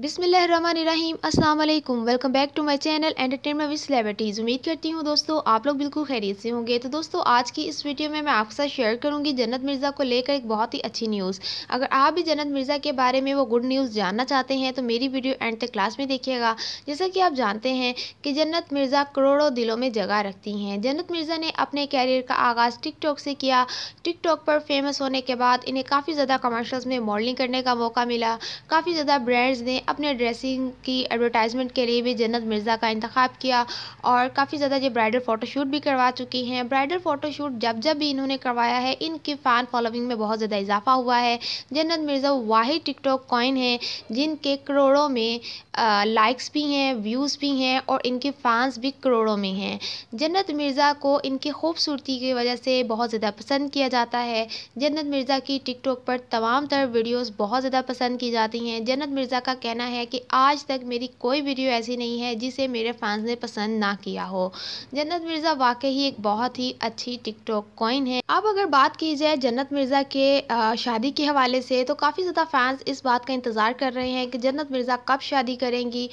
बिसमीम अल्लाम welcome back to my channel entertainment with celebrities उम्मीद करती हूँ दोस्तों आप लोग बिल्कुल खैरियत से होंगे तो दोस्तों आज की इस वीडियो में मैं आपके साथ शेयर करूँगी जन्नत मिर्ज़ा को लेकर एक बहुत ही अच्छी न्यूज़ अगर आप भी जन्नत मिर्ज़ा के बारे में वो गुड न्यूज़ जानना चाहते हैं तो मेरी वीडियो एंड तक क्लास में देखिएगा जैसा कि आप जानते हैं कि जन्नत मिर्ज़ा करोड़ों दिलों में जगह रखती हैं जन्नत मिर्ज़ा ने अपने कैरियर का आगाज़ टिकटॉक से किया टिकटॉक पर फेमस होने के बाद इन्हें काफ़ी ज़्यादा कमर्शल्स में मॉडलिंग करने का मौका मिला काफ़ी ज़्यादा ब्रांड्स ने अपने ड्रेसिंग की एडवर्टाइजमेंट के लिए भी जन्नत मिर्ज़ा का इंतखब किया और काफ़ी ज़्यादा ये ब्राइडल फ़ोटोशूट भी करवा चुकी हैं ब्राइडल फ़ोटोशूट जब जब भी इन्होंने करवाया है इनकी फ़ैन फॉलोइंग में बहुत ज़्यादा इजाफा हुआ है जन्नत मिर्ज़ा वाहि टिकटॉक कॉइन हैं जिनके करोड़ों में लाइक्स भी हैं व्यूज़ भी हैं और इनके फैंस भी करोड़ों में हैं जन्नत मिर्ज़ा को इनकी खूबसूरती की वजह से बहुत ज़्यादा पसंद किया जाता है जन्नत मिर्ज़ा की टिकटॉक पर तमाम तर वीडियोज़ बहुत ज़्यादा पसंद की जाती हैं जन्नत मिर्ज़ा का कहना कहना है कि आज तक मेरी कोई वीडियो ऐसी नहीं है जिसे मेरे फैंस ने पसंद ना किया हो जन्नत मिर्ज़ा वाकई ही एक बहुत ही अच्छी टिकटॉक कॉइन है अब अगर बात की जाए जन्नत मिर्ज़ा के शादी के हवाले से तो काफ़ी ज़्यादा फैंस इस बात का इंतज़ार कर रहे हैं कि जन्नत मिर्ज़ा कब शादी करेंगी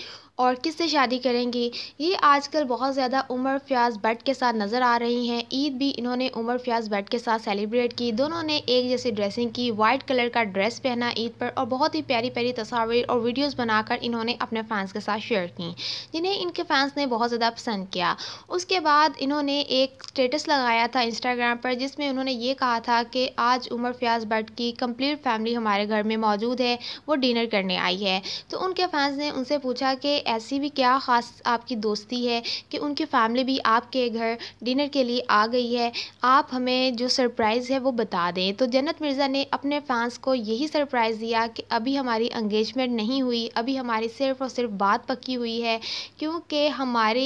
और किससे शादी करेंगी ये आजकल बहुत ज़्यादा उमर फयाज भट्ट के साथ नज़र आ रही हैं ईद भी इन्होंने उमर फयाज भट्ट के साथ सेलिब्रेट की दोनों ने एक जैसी ड्रेसिंग की वाइट कलर का ड्रेस पहना ईद पर और बहुत ही प्यारी प्यारी तस्वीर और वीडियो वीडियोस बनाकर इन्होंने अपने फैंस के साथ शेयर की जिन्हें इनके फैंस ने बहुत ज़्यादा पसंद किया उसके बाद इन्होंने एक स्टेटस लगाया था इंस्टाग्राम पर जिसमें उन्होंने ये कहा था कि आज उमर फयाज भट्ट की कम्प्लीट फैमिली हमारे घर में मौजूद है वो डिनर करने आई है तो उनके फैंस ने उनसे पूछा कि ऐसी भी क्या ख़ास आपकी दोस्ती है कि उनकी फ़ैमिली भी आपके घर डिनर के लिए आ गई है आप हमें जो सरप्राइज़ है वो बता दें तो जन्नत मिर्ज़ा ने अपने फैंस को यही सरप्राइज़ दिया कि अभी हमारी एंगेजमेंट नहीं हुई हुई अभी हमारी सिर्फ़ और सिर्फ़ बात पक्की हुई है क्योंकि हमारे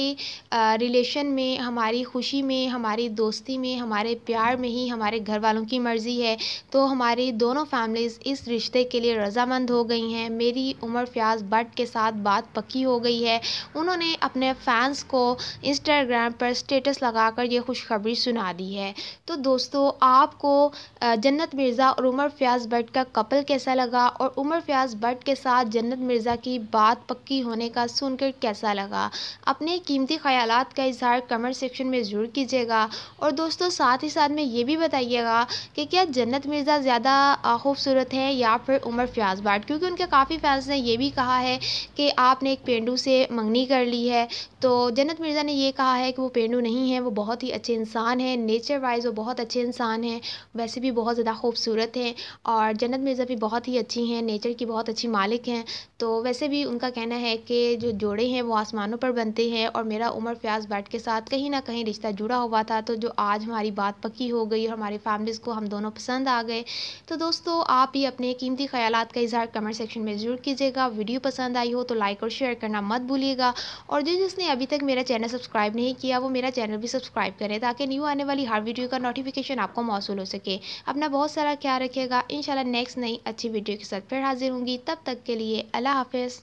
रिलेशन में हमारी खुशी में हमारी दोस्ती में हमारे प्यार में ही हमारे घर वालों की मर्ज़ी है तो हमारी दोनों फैमिलीज़ इस रिश्ते के लिए रजामंद हो गई हैं मेरी उमर फ़याज़ बट के साथ बात पक्की हो गई है उन्होंने अपने फैंस को इंस्टाग्राम पर स्टेटस लगाकर ये खुशखबरी सुना दी है तो दोस्तों आपको जन्नत मिर्ज़ा और उमर फ़याज़ बट का कपल कैसा लगा और उमर फ़याज़ भट्ट के साथ जन्नत मिर्ज़ा की बात पक्की होने का सुनकर कैसा लगा अपने कीमती ख्याल का इजहार कमेंट सेक्शन में ज़रूर कीजिएगा और दोस्तों साथ ही साथ में ये भी बताइएगा कि क्या जन्नत मिर्ज़ा ज़्यादा खूबसूरत है या फिर उमर फयाज बाट क्योंकि उनके काफ़ी फैंस ने यह भी कहा है कि आपने एक पेंडू से मंगनी कर ली है तो जन्नत मिर्ज़ा ने यह कहा है कि वो पेंडू नहीं है वो बहुत ही अच्छे इंसान हैं नेचर वाइज वो बहुत अच्छे इंसान हैं वैसे भी बहुत ज़्यादा खूबसूरत हैं और जन्नत मिर्ज़ा भी बहुत ही अच्छी हैं नेचर की बहुत अच्छी मालिक हैं तो वैसे भी उनका कहना है कि जो जोड़े हैं वो आसमानों पर बनते हैं और मेरा उमर फयाज भट्ट के साथ कहीं ना कहीं रिश्ता जुड़ा हुआ था तो जो आज हमारी बात पक्की हो गई और हमारी फैमिलीज़ को हम दोनों पसंद आ गए तो दोस्तों आप ही अपने कीमती ख्याल का इजहार कमेंट सेक्शन में ज़रूर कीजिएगा वीडियो पसंद आई हो तो लाइक और शेयर करना मत भूलिएगा और जो जिसने अभी तक मेरा चैनल सब्सक्राइब नहीं किया वो मेरा चैनल भी सब्सक्राइब करें ताकि न्यू आने वाली हर वीडियो का नोटिफिकेशन आपको मौसू हो सके अपना बहुत सारा ख्याल रखिएगा इन नेक्स्ट नई अच्छी वीडियो के साथ फिर हाजिर होंगी तब तक के लिए अला हाफिज़